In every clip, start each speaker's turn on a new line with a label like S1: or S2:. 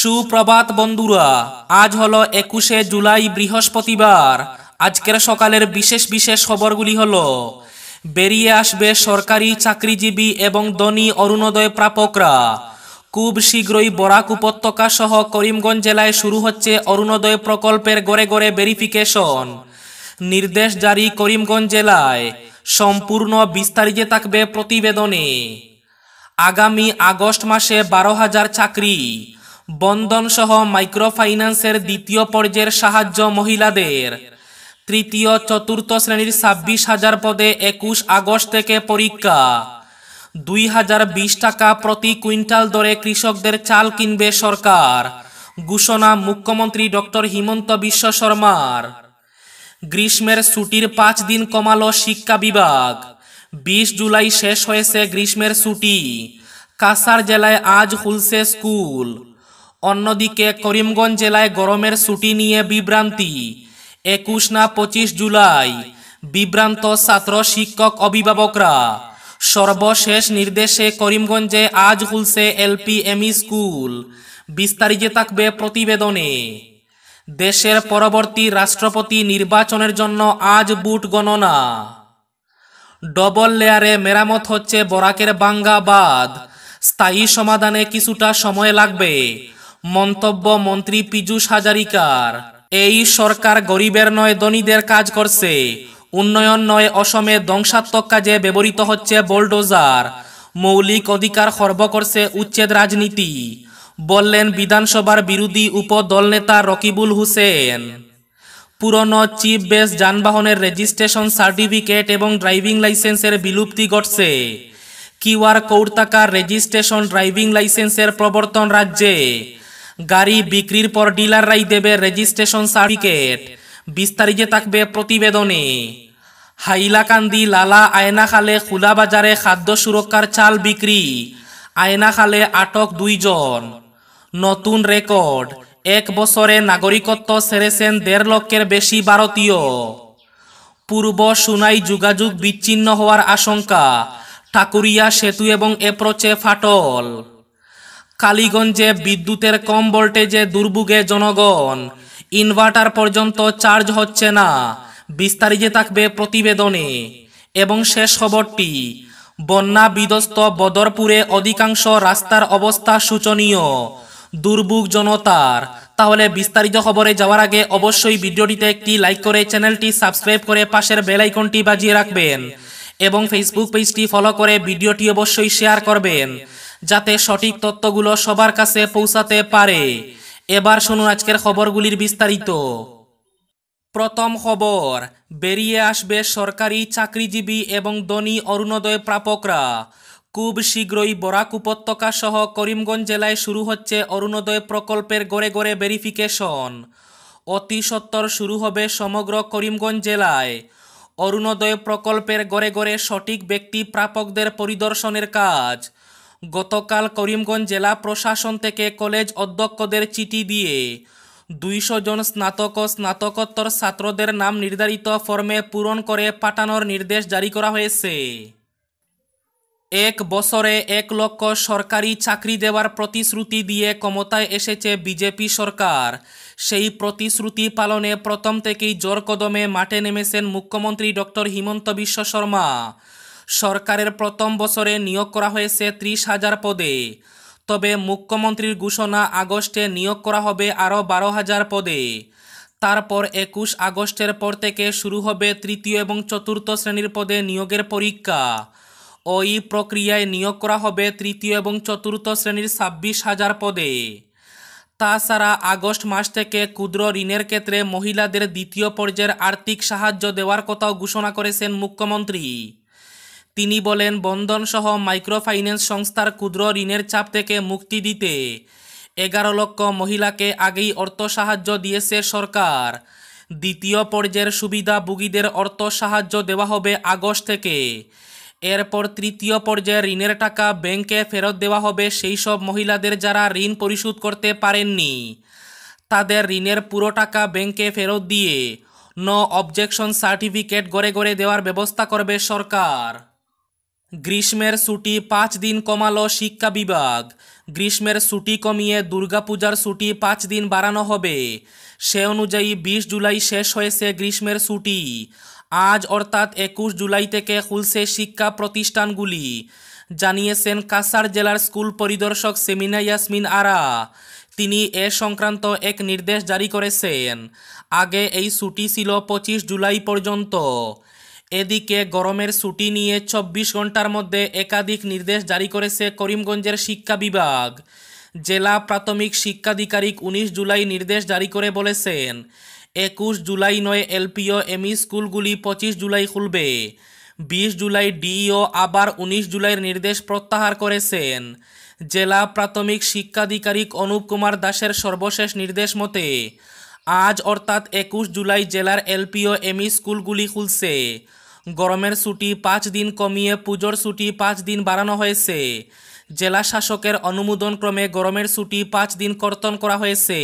S1: সুপ্রভাত বন্ধুরা আজ হলো একুশে জুলাই বৃহস্পতিবার আজকের সকালের বিশেষ বিশেষ খবরগুলি হল বেরিয়ে আসবে সরকারি চাকরিজীবী এবং ধনী অরুণোদয় প্রাপকরা খুব শীঘ্রই বরাক উপত্যকা সহ করিমগঞ্জ জেলায় শুরু হচ্ছে অরুণোদয় প্রকল্পের গড়ে গড়ে ভেরিফিকেশন নির্দেশ জারি করিমগঞ্জ জেলায় সম্পূর্ণ বিস্তারিত থাকবে প্রতিবেদনে আগামী আগস্ট মাসে বারো হাজার চাকরি সহ মাইক্রোফাইন্যান্সের দ্বিতীয় পর্যায়ের সাহায্য মহিলাদের তৃতীয় চতুর্থ শ্রেণীর ছাব্বিশ হাজার পদে একুশ আগস্ট থেকে পরীক্ষা দুই হাজার বিশ টাকা প্রতি কুইন্টাল দরে কৃষকদের চাল কিনবে সরকার ঘোষণা মুখ্যমন্ত্রী ডক্টর হিমন্ত বিশ্ব শর্মার গ্রীষ্মের ছুটির পাঁচ দিন কমালো শিক্ষা বিভাগ বিশ জুলাই শেষ হয়েছে গ্রীষ্মের ছুটি কাসার জেলায় আজ খুলছে স্কুল অন্যদিকে করিমগঞ্জ জেলায় গরমের ছুটি নিয়ে বিভ্রান্তি একুশ না পঁচিশ জুলাই বিভ্রান্ত ছাত্র শিক্ষক অভিভাবকরা সর্বশেষ নির্দেশে করিমগঞ্জে আজ খুলছে এলপি এমই স্কুল বিস্তারিত থাকবে প্রতিবেদনে দেশের পরবর্তী রাষ্ট্রপতি নির্বাচনের জন্য আজ বুট গণনা ডবল লেয়ারে মেরামত হচ্ছে বরাকের বাঙ্গা বাদ স্থায়ী সমাধানে কিছুটা সময় লাগবে মন্তব্য মন্ত্রী পীযূষ হাজারিকার এই সরকার গরিবের নয় ধনীদের কাজ করছে উন্নয়ন নয় অসমে ধ্বংসাত্মক কাজে ব্যবহৃত হচ্ছে বোলডোজার মৌলিক অধিকার খর্ব করছে উচ্ছেদ রাজনীতি বললেন বিধানসভার বিরোধী উপদলনেতা রকিবুল হুসেন পুরনো চিফ বেস যানবাহনের রেজিস্ট্রেশন সার্টিফিকেট এবং ড্রাইভিং লাইসেন্সের বিলুপ্তি ঘটছে কিউআর টাকা রেজিস্ট্রেশন ড্রাইভিং লাইসেন্সের প্রবর্তন রাজ্যে গাড়ি বিক্রির পর ডিলাররাই দেবে রেজিস্ট্রেশন সার্টিফিকেট বিস্তারিত থাকবে প্রতিবেদনে হাইলাকান্দি লালা আয়নাখালে খোলা বাজারে খাদ্য সুরক্ষার চাল বিক্রি আয়নাখালে আটক দুইজন নতুন রেকর্ড এক বছরে নাগরিকত্ব সেরেছেন দেড় লক্ষের বেশি ভারতীয় পূর্ব সুনাই যোগাযোগ বিচ্ছিন্ন হওয়ার আশঙ্কা ঠাকুরিয়া সেতু এবং এপ্রোচে ফাটল কালীগঞ্জে বিদ্যুতের কম ভোল্টেজে দুর্ভোগে জনগণ ইনভার্টার পর্যন্ত চার্জ হচ্ছে না বিস্তারিত থাকবে প্রতিবেদনে এবং শেষ খবরটি বন্যা বিধ্বস্ত বদরপুরে অধিকাংশ রাস্তার অবস্থা শোচনীয় দুর্ভোগ জনতার তাহলে বিস্তারিত খবরে যাওয়ার আগে অবশ্যই ভিডিওটিতে একটি লাইক করে চ্যানেলটি সাবস্ক্রাইব করে পাশের বেলাইকনটি বাজিয়ে রাখবেন এবং ফেসবুক পেজটি ফলো করে ভিডিওটি অবশ্যই শেয়ার করবেন যাতে সঠিক তত্ত্বগুলো সবার কাছে পৌঁছাতে পারে এবার শুনুন আজকের খবরগুলির বিস্তারিত প্রথম খবর বেরিয়ে আসবে সরকারি চাকরিজীবী এবং ধনী অরুণোদয় প্রাপকরা খুব শীঘ্রই বরাক উপত্যকা সহ করিমগঞ্জ জেলায় শুরু হচ্ছে অরুণোদয় প্রকল্পের গড়ে গড়ে ভেরিফিকেশন অতি সত্বর শুরু হবে সমগ্র করিমগঞ্জ জেলায় অরুণোদয় প্রকল্পের গড়ে গড়ে সঠিক ব্যক্তি প্রাপকদের পরিদর্শনের কাজ গতকাল করিমগঞ্জ জেলা প্রশাসন থেকে কলেজ অধ্যক্ষদের চিঠি দিয়ে দুইশো জন স্নাতক ও স্নাতকোত্তর ছাত্রদের নাম নির্ধারিত ফর্মে পূরণ করে পাঠানোর নির্দেশ জারি করা হয়েছে এক বছরে এক লক্ষ সরকারি চাকরি দেওয়ার প্রতিশ্রুতি দিয়ে ক্ষমতায় এসেছে বিজেপি সরকার সেই প্রতিশ্রুতি পালনে প্রথম থেকেই জোর কদমে মাঠে নেমেছেন মুখ্যমন্ত্রী ডক্টর হিমন্ত বিশ্ব শর্মা সরকারের প্রথম বছরে নিয়োগ করা হয়েছে ত্রিশ হাজার পদে তবে মুখ্যমন্ত্রীর ঘোষণা আগস্টে নিয়োগ করা হবে আরও বারো হাজার পদে তারপর একুশ আগস্টের পর থেকে শুরু হবে তৃতীয় এবং চতুর্থ শ্রেণীর পদে নিয়োগের পরীক্ষা ওই প্রক্রিয়ায় নিয়োগ করা হবে তৃতীয় এবং চতুর্থ শ্রেণীর ছাব্বিশ হাজার পদে তাছাড়া আগস্ট মাস থেকে ক্ষুদ্র ঋণের ক্ষেত্রে মহিলাদের দ্বিতীয় পর্যায়ের আর্থিক সাহায্য দেওয়ার কথাও ঘোষণা করেছেন মুখ্যমন্ত্রী তিনি বলেন বন্ধনসহ মাইক্রোফাইন্যান্স সংস্থার ক্ষুদ্র ঋণের চাপ থেকে মুক্তি দিতে এগারো লক্ষ মহিলাকে আগেই অর্থ সাহায্য দিয়েছে সরকার দ্বিতীয় পর্যায়ের সুবিধা সুবিধাভোগীদের অর্থ সাহায্য দেওয়া হবে আগস্ট থেকে এরপর তৃতীয় পর্যায়ে ঋণের টাকা ব্যাংকে ফেরত দেওয়া হবে সেই সব মহিলাদের যারা ঋণ পরিশোধ করতে পারেননি তাদের ঋণের পুরো টাকা ব্যাংকে ফেরত দিয়ে নো অবজেকশন সার্টিফিকেট গড়ে গড়ে দেওয়ার ব্যবস্থা করবে সরকার গ্রীষ্মের ছুটি পাঁচ দিন কমাল শিক্ষা বিভাগ গ্রীষ্মের ছুটি কমিয়ে দুর্গাপূজার ছুটি পাঁচ দিন বাড়ানো হবে সে অনুযায়ী বিশ জুলাই শেষ হয়েছে গ্রীষ্মের ছুটি আজ অর্থাৎ একুশ জুলাই থেকে খুলছে শিক্ষা প্রতিষ্ঠানগুলি জানিয়েছেন কাসার জেলার স্কুল পরিদর্শক সেমিনা ইয়াসমিন আরা তিনি এ সংক্রান্ত এক নির্দেশ জারি করেছেন আগে এই ছুটি ছিল পঁচিশ জুলাই পর্যন্ত এদিকে গরমের ছুটি নিয়ে চব্বিশ ঘন্টার মধ্যে একাধিক নির্দেশ জারি করেছে করিমগঞ্জের শিক্ষা বিভাগ জেলা প্রাথমিক শিক্ষাধিকারিক উনিশ জুলাই নির্দেশ জারি করে বলেছেন একুশ জুলাই নয় এলপিও এমই স্কুলগুলি পঁচিশ জুলাই খুলবে বিশ জুলাই ডিইও আবার উনিশ জুলাইয়ের নির্দেশ প্রত্যাহার করেছেন জেলা প্রাথমিক শিক্ষাধিকারিক অনুপ কুমার দাসের সর্বশেষ নির্দেশ মতে আজ অর্থাৎ একুশ জুলাই জেলার এলপিও এমই স্কুলগুলি খুলছে গরমের ছুটি পাঁচ দিন কমিয়ে পুজোর ছুটি পাঁচ দিন বাড়ানো হয়েছে জেলা শাসকের অনুমোদন ক্রমে গরমের ছুটি পাঁচ দিন কর্তন করা হয়েছে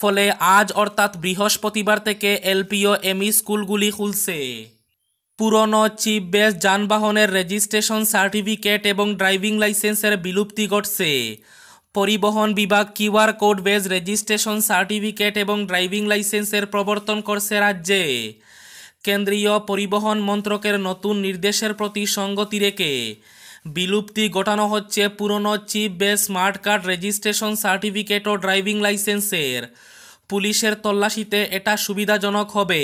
S1: ফলে আজ অর্থাৎ বৃহস্পতিবার থেকে এলপিও এমই স্কুলগুলি খুলছে পুরনো চিপ বেস যানবাহনের রেজিস্ট্রেশন সার্টিফিকেট এবং ড্রাইভিং লাইসেন্সের বিলুপ্তি ঘটছে পরিবহন বিভাগ QR code based registration certificate এবং ড্রাইভিং লাইসেন্সের প্রবর্তন করছে রাজ্যে কেন্দ্রীয় পরিবহন মন্ত্রকের নতুন নির্দেশের প্রতি সঙ্গতি রেখে বিলুপ্তি ঘটানো হচ্ছে পুরনো চিপ বে স্মার্ট কার্ড রেজিস্ট্রেশন সার্টিফিকেট ও ড্রাইভিং লাইসেন্সের পুলিশের তল্লাশিতে এটা সুবিধাজনক হবে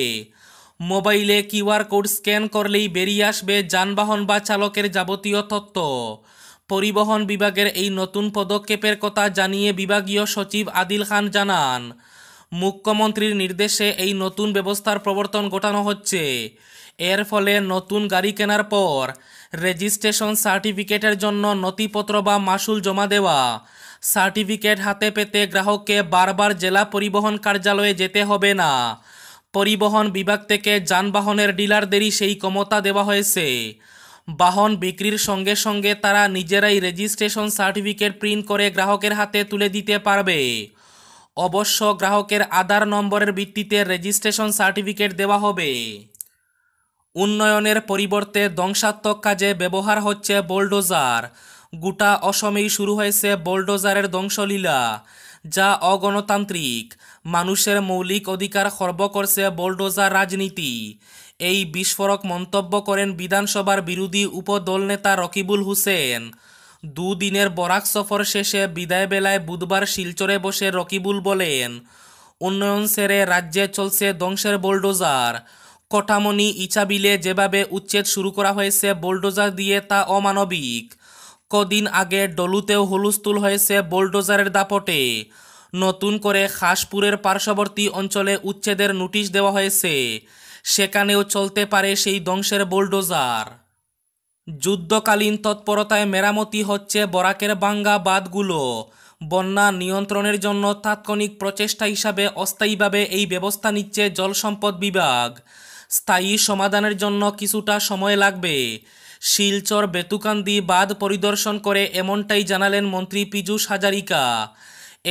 S1: মোবাইলে কিউআর কোড স্ক্যান করলেই বেরিয়ে আসবে যানবাহন বা চালকের যাবতীয় তথ্য পরিবহন বিভাগের এই নতুন পদক্ষেপের কথা জানিয়ে বিভাগীয় সচিব আদিল খান জানান মুখ্যমন্ত্রীর নির্দেশে এই নতুন ব্যবস্থার প্রবর্তন ঘটানো হচ্ছে এর ফলে নতুন গাড়ি কেনার পর রেজিস্ট্রেশন সার্টিফিকেটের জন্য নথিপত্র বা মাসুল জমা দেওয়া সার্টিফিকেট হাতে পেতে গ্রাহককে বারবার জেলা পরিবহন কার্যালয়ে যেতে হবে না পরিবহন বিভাগ থেকে যানবাহনের ডিলারদেরই সেই ক্ষমতা দেওয়া হয়েছে বাহন বিক্রির সঙ্গে সঙ্গে তারা নিজেরাই রেজিস্ট্রেশন সার্টিফিকেট প্রিন্ট করে গ্রাহকের হাতে তুলে দিতে পারবে অবশ্য গ্রাহকের আধার নম্বরের ভিত্তিতে রেজিস্ট্রেশন সার্টিফিকেট দেওয়া হবে উন্নয়নের পরিবর্তে ধ্বংসাত্মক কাজে ব্যবহার হচ্ছে বোলডোজার গোটা অসমেই শুরু হয়েছে বোলডোজারের ধ্বংসলীলা যা অগণতান্ত্রিক মানুষের মৌলিক অধিকার খর্ব করছে বোলডোজার রাজনীতি এই বিস্ফোরক মন্তব্য করেন বিধানসভার বিরোধী উপদলনেতা রকিবুল হুসেন দুদিনের বরাক সফর শেষে বিদায় বেলায় বুধবার শিলচরে বসে রকিবুল বলেন উন্নয়ন সেরে রাজ্যে চলছে ধ্বংসের বোলডোজার কটামনি ইচাবিলে যেভাবে উচ্ছেদ শুরু করা হয়েছে বোলডোজার দিয়ে তা অমানবিক কদিন আগে ডলুতেও হুলুস্তুল হয়েছে বোলডোজারের দাপটে নতুন করে খাসপুরের পার্শ্ববর্তী অঞ্চলে উচ্ছেদের নোটিশ দেওয়া হয়েছে সেখানেও চলতে পারে সেই ধ্বংসের বোলডোজার যুদ্ধকালীন তৎপরতায় মেরামতি হচ্ছে বরাকের বাঙ্গা বাঁধগুলো বন্যা নিয়ন্ত্রণের জন্য তাৎক্ষণিক প্রচেষ্টা হিসাবে অস্থায়ীভাবে এই ব্যবস্থা নিচ্ছে জল সম্পদ বিভাগ স্থায়ী সমাধানের জন্য কিছুটা সময় লাগবে শিলচর বেতুকান্দি বাঁধ পরিদর্শন করে এমনটাই জানালেন মন্ত্রী পীযূষ হাজারিকা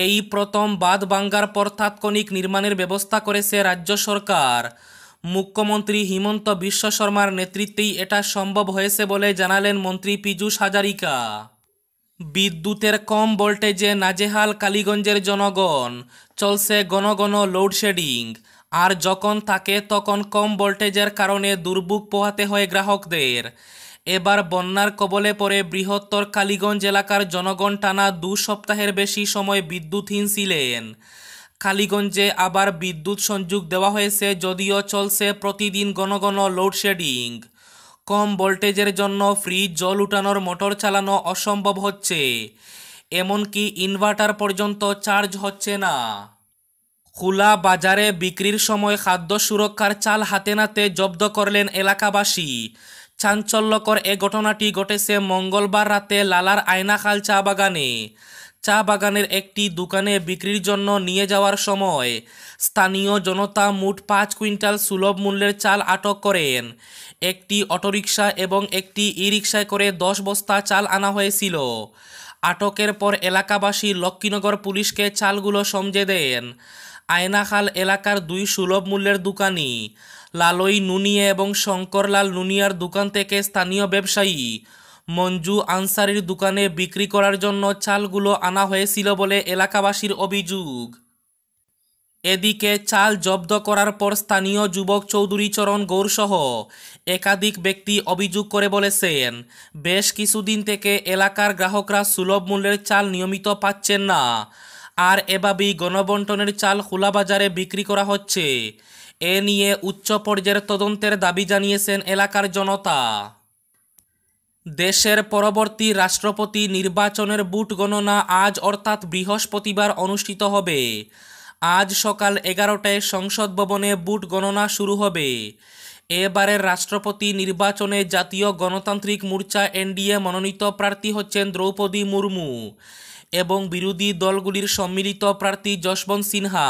S1: এই প্রথম বাঁধ বাঙ্গার পর তাৎক্ষণিক নির্মাণের ব্যবস্থা করেছে রাজ্য সরকার মুখ্যমন্ত্রী হিমন্ত বিশ্ব শর্মার নেতৃত্বেই এটা সম্ভব হয়েছে বলে জানালেন মন্ত্রী পীযূষ হাজারিকা বিদ্যুতের কম ভোল্টেজে নাজেহাল কালীগঞ্জের জনগণ চলছে গণগণ লোডশেডিং আর যখন থাকে তখন কম ভোল্টেজের কারণে দুর্ভোগ পোহাতে হয় গ্রাহকদের এবার বন্যার কবলে পড়ে বৃহত্তর কালীগঞ্জ এলাকার জনগণ টানা দু সপ্তাহের বেশি সময় বিদ্যুৎহীন ছিলেন কালীগঞ্জে আবার বিদ্যুৎ সংযোগ দেওয়া হয়েছে যদিও চলছে প্রতিদিন ঘন ঘন লোডশেডিং কম ভোল্টেজের জন্য ফ্রিজ জল উঠানোর মোটর চালানো অসম্ভব হচ্ছে এমনকি ইনভার্টার পর্যন্ত চার্জ হচ্ছে না খোলা বাজারে বিক্রির সময় খাদ্য সুরক্ষার চাল হাতে নাতে জব্দ করলেন এলাকাবাসী চাঞ্চল্যকর এ ঘটনাটি ঘটেছে মঙ্গলবার রাতে লালার আয়নাখাল চা বাগানে চা বাগানের একটি দোকানে বিক্রির জন্য নিয়ে যাওয়ার সময় স্থানীয় জনতা মোট পাঁচ কুইন্টাল সুলভ মূল্যের চাল আটক করেন একটি অটোরিকশা এবং একটি ই রিক্সায় করে দশ বস্তা চাল আনা হয়েছিল আটকের পর এলাকাবাসী লক্ষ্মীনগর পুলিশকে চালগুলো সমঝে দেন আয়নাখাল এলাকার দুই সুলভ মূল্যের দোকানি লালই নুনিয়া এবং শঙ্করলাল নুনিয়ার দোকান থেকে স্থানীয় ব্যবসায়ী মঞ্জু আনসারির দোকানে বিক্রি করার জন্য চালগুলো আনা হয়েছিল বলে এলাকাবাসীর অভিযোগ এদিকে চাল জব্দ করার পর স্থানীয় যুবক চৌধুরী চরণ গৌরসহ একাধিক ব্যক্তি অভিযোগ করে বলেছেন বেশ কিছুদিন থেকে এলাকার গ্রাহকরা সুলভ মূল্যের চাল নিয়মিত পাচ্ছেন না আর এভাবেই গণবন্টনের চাল খোলা বাজারে বিক্রি করা হচ্ছে এ নিয়ে উচ্চ পর্যায়ের তদন্তের দাবি জানিয়েছেন এলাকার জনতা দেশের পরবর্তী রাষ্ট্রপতি নির্বাচনের বুট গণনা আজ অর্থাৎ বৃহস্পতিবার অনুষ্ঠিত হবে আজ সকাল এগারোটায় সংসদ ভবনে বুট গণনা শুরু হবে এবারের রাষ্ট্রপতি নির্বাচনে জাতীয় গণতান্ত্রিক মোর্চা এনডিএ মনোনীত প্রার্থী হচ্ছেন দ্রৌপদী মুর্মু এবং বিরোধী দলগুলির সম্মিলিত প্রার্থী যশবন্ত সিনহা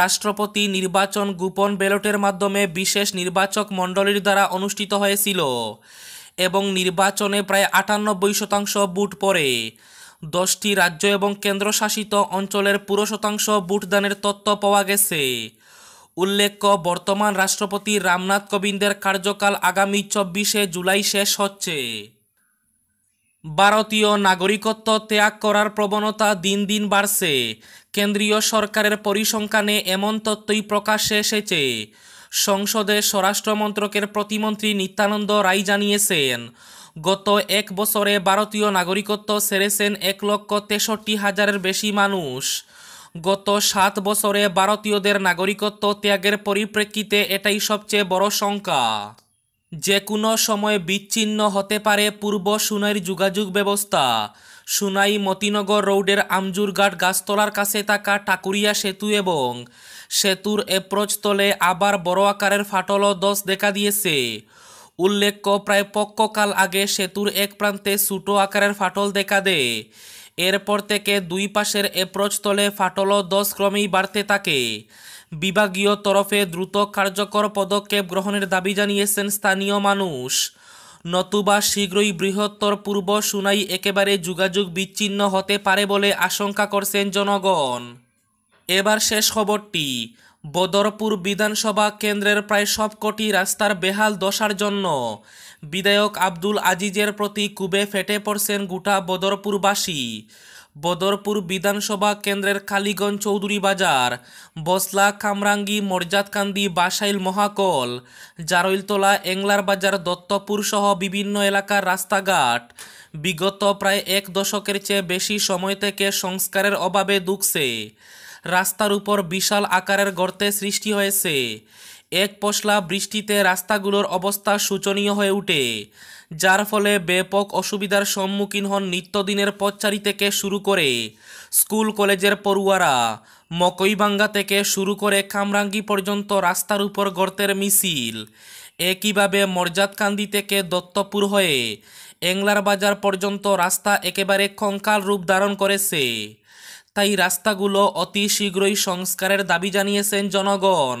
S1: রাষ্ট্রপতি নির্বাচন গোপন ব্যালটের মাধ্যমে বিশেষ নির্বাচক মণ্ডলীর দ্বারা অনুষ্ঠিত হয়েছিল এবং নির্বাচনে প্রায় আটানব্বই শতাংশ বুট পড়ে দশটি রাজ্য এবং কেন্দ্রশাসিত অঞ্চলের পুরো শতাংশ ভোটদানের তথ্য পাওয়া গেছে উল্লেখ্য বর্তমান রাষ্ট্রপতি রামনাথ কোবিন্দের কার্যকাল আগামী চব্বিশে জুলাই শেষ হচ্ছে ভারতীয় নাগরিকত্ব ত্যাগ করার প্রবণতা দিন দিন বাড়ছে কেন্দ্রীয় সরকারের পরিসংখ্যানে এমন তথ্যই প্রকাশ্যে এসেছে সংসদে স্বরাষ্ট্র মন্ত্রকের প্রতিমন্ত্রী নিত্যানন্দ রায় জানিয়েছেন গত এক বছরে ভারতীয় নাগরিকত্ব সেরেছেন এক লক্ষ তেষট্টি হাজারের বেশি মানুষ গত সাত বছরে ভারতীয়দের নাগরিকত্ব ত্যাগের পরিপ্রেক্ষিতে এটাই সবচেয়ে বড় সংখ্যা যে কোনো সময় বিচ্ছিন্ন হতে পারে পূর্ব সুনের যোগাযোগ ব্যবস্থা সুনাই মতিনগর রোডের আমজুরঘাট গাছতলার কাছে থাকা ঠাকুরিয়া সেতু এবং সেতুর এপ্রোচতলে আবার বড় আকারের ফাটল দশ দেখা দিয়েছে উল্লেখ্য প্রায় পক্ষকাল আগে সেতুর এক প্রান্তে ছোট আকারের ফাটল দেখা দেয় এরপর থেকে দুই পাশের তলে ফাটল দশ ক্রমেই বাড়তে থাকে বিভাগীয় তরফে দ্রুত কার্যকর পদক্ষেপ গ্রহণের দাবি জানিয়েছেন স্থানীয় মানুষ নতুবা শীঘ্রই বৃহত্তর পূর্ব সুনাই একেবারে যোগাযোগ বিচ্ছিন্ন হতে পারে বলে আশঙ্কা করছেন জনগণ এবার শেষ খবরটি বদরপুর বিধানসভা কেন্দ্রের প্রায় সবকটি রাস্তার বেহাল দশার জন্য বিধায়ক আব্দুল আজিজের প্রতি কুবে ফেটে পড়ছেন গোটা বদরপুরবাসী বদরপুর বিধানসভা কেন্দ্রের কালীগঞ্জ চৌধুরী বাজার বসলা কামরাঙ্গি মর্যাদকান্দি বাসাইল মহাকল জারইলতলা এংলার বাজার দত্তপুর সহ বিভিন্ন এলাকার রাস্তাঘাট বিগত প্রায় এক দশকের চেয়ে বেশি সময় থেকে সংস্কারের অভাবে দুঃখছে রাস্তার উপর বিশাল আকারের গর্তে সৃষ্টি হয়েছে এক পশলা বৃষ্টিতে রাস্তাগুলোর অবস্থা শোচনীয় হয়ে ওঠে যার ফলে ব্যাপক অসুবিধার সম্মুখীন হন নিত্যদিনের পথচারী থেকে শুরু করে স্কুল কলেজের পড়ুয়ারা মকইবাঙ্গা থেকে শুরু করে কামরাঙ্গি পর্যন্ত রাস্তার উপর গর্তের মিছিল একইভাবে মর্যাদকান্দি থেকে দত্তপুর হয়ে এংলার বাজার পর্যন্ত রাস্তা একেবারে কঙ্কাল রূপ ধারণ করেছে তাই রাস্তাগুলো অতি শীঘ্রই সংস্কারের দাবি জানিয়েছেন জনগণ